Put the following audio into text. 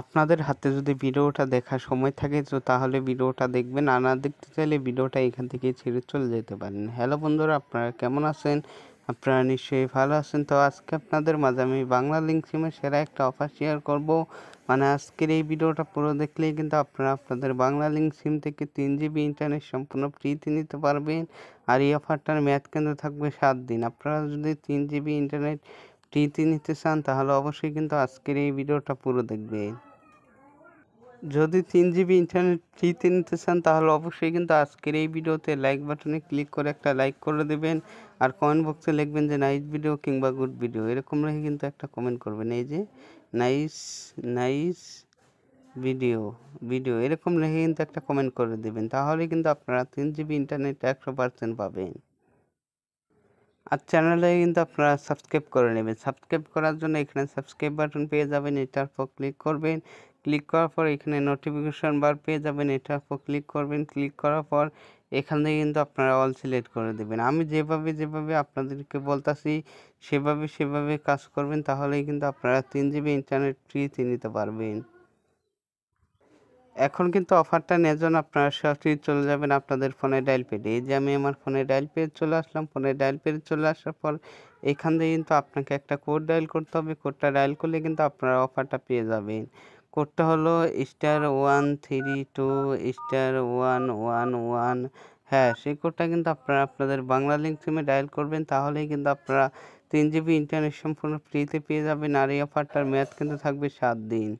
আপনাদের হাতে যদি ভিডিওটা দেখার সময় থাকে তো তাহলে ভিডিওটা দেখবেন আর না দেখতে চাইলে ভিডিওটা এখান থেকে ছেড়ে চলে যেতে পারেন হ্যালো বন্ধুরা আপনারা কেমন আছেন আপনারা নিশ্চয়ই ভালো আছেন তো আজকে আপনাদের মাঝে আমি বাংলা লিঙ্ক সিমের সেরা একটা অফার শেয়ার করব মানে আজকের এই ভিডিওটা পুরো দেখলেই কিন্তু আপনারা আপনাদের বাংলা লিঙ্ক সিম থেকে তিন জিবি ইন্টারনেট সম্পূর্ণ ফ্রিতে নিতে পারবেন আর এই অফারটার মেয়াদ কিন্তু থাকবে সাত দিন আপনারা যদি তিন জিবি ইন্টারনেট প্রীতি নিতে চান তাহলে অবশ্যই কিন্তু আজকের এই ভিডিওটা পুরো দেখবেন যদি তিন জিবি ইন্টারনেট ফ্রিতে নিতে চান তাহলে অবশ্যই কিন্তু আজকের এই ভিডিওতে লাইক বাটনে ক্লিক করে একটা লাইক করে দেবেন আর কমেন্ট বক্সে লিখবেন যে নাইস ভিডিও কিংবা গুড ভিডিও এরকম রেখে কিন্তু একটা কমেন্ট করবেন এই যে নাইস নাইস ভিডিও ভিডিও এরকম রেখে কিন্তু একটা কমেন্ট করে দেবেন তাহলে কিন্তু আপনারা তিন জিবি ইন্টারনেট একশো পারসেন্ট পাবেন আর চ্যানেলে কিন্তু আপনারা সাবস্ক্রাইব করে নেবেন সাবস্ক্রাইব করার জন্য এখানে সাবস্ক্রাইব বাটন পেয়ে যাবেন এটার উপর ক্লিক করবেন ক্লিক করার পর এখানে নোটিফিকেশন বার পেয়ে যাবেন এটার উপর ক্লিক করবেন ক্লিক করার পর এখান থেকে কিন্তু আপনারা অল সিলেক্ট করে দেবেন আমি যেভাবে যেভাবে আপনাদেরকে বলতাছি সেভাবে সেভাবে কাজ করবেন তাহলেই কিন্তু আপনারা তিন জিবি ইন্টারনেট ফ্রিতে নিতে পারবেন এখন কিন্তু অফারটা নেওয়ার জন্য আপনারা সরাসরি চলে যাবেন আপনাদের ফোনে ডায়াল পেডে এই যে আমি আমার ফোনে ডায়াল পেড চলে আসলাম ফোনে ডায়াল পেড চলে আসার পর এখান থেকে কিন্তু আপনাকে একটা কোড ডায়াল করতে হবে কোডটা ডায়াল করলে কিন্তু আপনারা অফারটা পেয়ে যাবেন কোডটা হলো star one three two star one one one হ্যাঁ সেই কোডটা কিন্তু আপনারা আপনাদের বাংলা লিঙ্ক সিমে ডায়াল করবেন তাহলেই কিন্তু আপনারা তিন জিবি ইন্টারনেট সম্পূর্ণ ফ্রিতে পেয়ে যাবেন আর এই অফারটার মেয়াদ কিন্তু থাকবে সাত দিন